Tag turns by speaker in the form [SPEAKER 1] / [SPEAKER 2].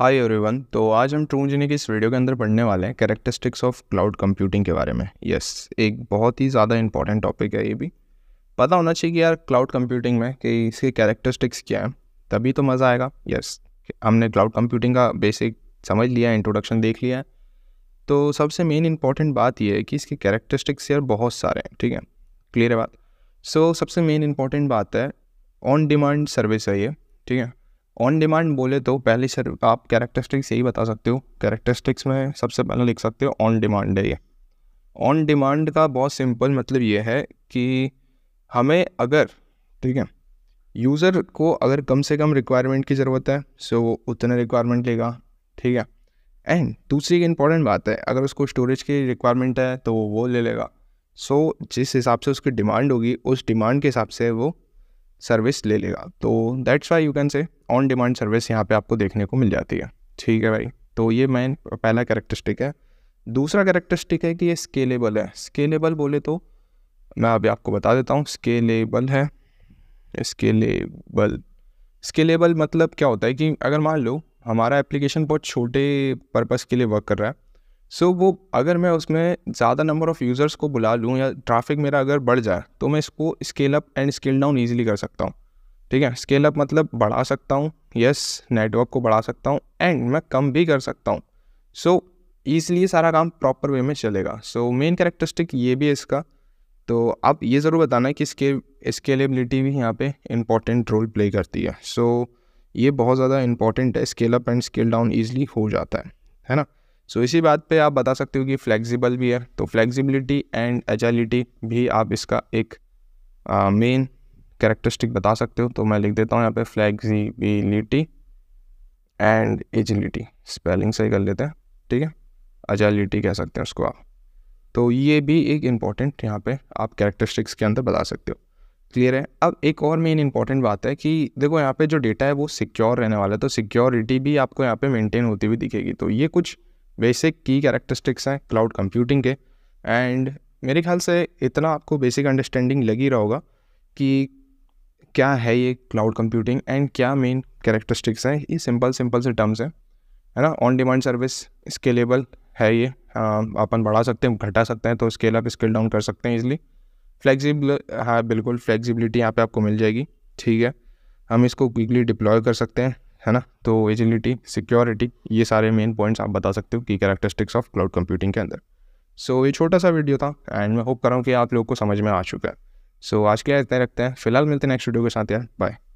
[SPEAKER 1] hi everyone तो आज हम ट्रू इंजीनियर की इस वीडियो के अंदर पढ़ने वाले हैं कैरेक्टरिस्टिक्स ऑफ क्लाउड कंप्यूटिंग के बारे में यस एक बहुत ही ज़्यादा इंपॉर्टेंट टॉपिक है ये भी पता होना चाहिए कि यार क्लाउड कंप्यूटिंग में कि इसके कैरेक्टरिस्टिक्स क्या हैं तभी तो मज़ा आएगा यस हमने क्लाउड कंप्यूटिंग का बेसिक समझ लिया है इंट्रोडक्शन देख लिया है तो सबसे मेन इंपॉर्टेंट बात यह है कि इसके कैरेक्टरिस्टिक्स यार बहुत सारे हैं ठीक है क्लियर है बात सो so, सबसे मेन इंपॉर्टेंट बात है ऑन डिमांड सर्विस है ये ठीक है ऑन डिमांड बोले तो पहले सर आप कैरेक्टरिस्टिक्स यही बता सकते हो कैरेक्टरिस्टिक्स में सबसे पहले लिख सकते हो ऑन डिमांड है ये ऑन डिमांड का बहुत सिंपल मतलब ये है कि हमें अगर ठीक है यूज़र को अगर कम से कम रिक्वायरमेंट की ज़रूरत है सो वो उतने रिक्वायरमेंट लेगा ठीक है एंड दूसरी इंपॉर्टेंट बात है अगर उसको स्टोरेज की रिक्वायरमेंट है तो वो वो ले लेगा सो so, जिस हिसाब से उसकी डिमांड होगी उस डिमांड के हिसाब से वो सर्विस ले लेगा तो that's why you can say on demand service यहाँ पे आपको देखने को मिल जाती है ठीक है भाई तो ये मेन पहला करेक्टरिस्टिक है दूसरा करेक्टरिस्टिक है कि ये स्केलेबल है स्केलेबल बोले तो मैं अभी आपको बता देता हूँ स्केलेबल है स्केलेबल स्केलेबल मतलब क्या होता है कि अगर मान लो हमारा एप्लीकेशन बहुत छोटे पर्पज़ के लिए वर्क कर रहा है सो so, वो अगर मैं उसमें ज़्यादा नंबर ऑफ़ यूज़र्स को बुला लूँ या ट्रैफिक मेरा अगर बढ़ जाए तो मैं इसको scale up and scale down easily कर सकता हूँ ठीक है स्केल अप मतलब बढ़ा सकता हूँ यस नेटवर्क को बढ़ा सकता हूँ एंड मैं कम भी कर सकता हूँ सो so, सारा काम प्रॉपर वे में चलेगा सो मेन कैरेक्टरिस्टिक ये भी है इसका तो आप ये ज़रूर बताना कि इसके स्केलेबिलिटी भी यहाँ पे इम्पॉर्टेंट रोल प्ले करती है सो so, ये बहुत ज़्यादा इंपॉर्टेंट है scale up and scale down easily हो जाता है है ना सो so, इसी बात पे आप बता सकते हो कि फ्लेक्सिबल भी है तो फ्लेक्सिबिलिटी एंड एजिलिटी भी आप इसका एक मेन कैरेक्टरिस्टिक बता सकते हो तो मैं लिख देता हूँ यहाँ पे फ्लेक्सिबिलिटी एंड एजिलिटी स्पेलिंग सही कर लेते हैं ठीक है एजिलिटी कह सकते हैं उसको आप तो ये भी एक इम्पॉर्टेंट यहाँ पे आप कैरेक्टरिस्टिक्स के अंदर बता सकते हो क्लियर है अब एक और मेन इंपॉर्टेंट बात है कि देखो यहाँ पे जो डेटा है वो सिक्योर रहने वाला है तो सिक्योरिटी भी आपको यहाँ पे मेंटेन होती हुई दिखेगी तो ये कुछ बेसिक की कैरेक्टरिस्टिक्स हैं क्लाउड कंप्यूटिंग के एंड मेरे ख्याल से इतना आपको बेसिक अंडरस्टैंडिंग लगी रहा होगा कि क्या है ये क्लाउड कंप्यूटिंग एंड क्या मेन कैरेक्टरिस्टिक्स हैं ये सिंपल सिंपल से टर्म्स हैं है ना ऑन डिमांड सर्विस स्केलेबल है ये हाँ, अपन बढ़ा सकते हैं घटा सकते हैं तो स्केल अप स्केल डाउन कर सकते हैं इजली फ्लेक्सिबल हाँ बिल्कुल फ्लेक्सिबिलिटी यहाँ पे आपको मिल जाएगी ठीक है हम इसको क्विकली डिप्लॉय कर सकते हैं है ना तो एजिलिटी सिक्योरिटी ये सारे मेन पॉइंट्स आप बता सकते हो कि कैरेक्टरिस्टिक्स ऑफ क्लाउड कंप्यूटिंग के अंदर सो so, ये छोटा सा वीडियो था एंड मैं होप कर रहा हूँ कि आप लोग को समझ में आ चुका है सो so, आज के लिए इतने रखते हैं फिलहाल मिलते हैं नेक्स्ट वीडियो के साथ यार बाय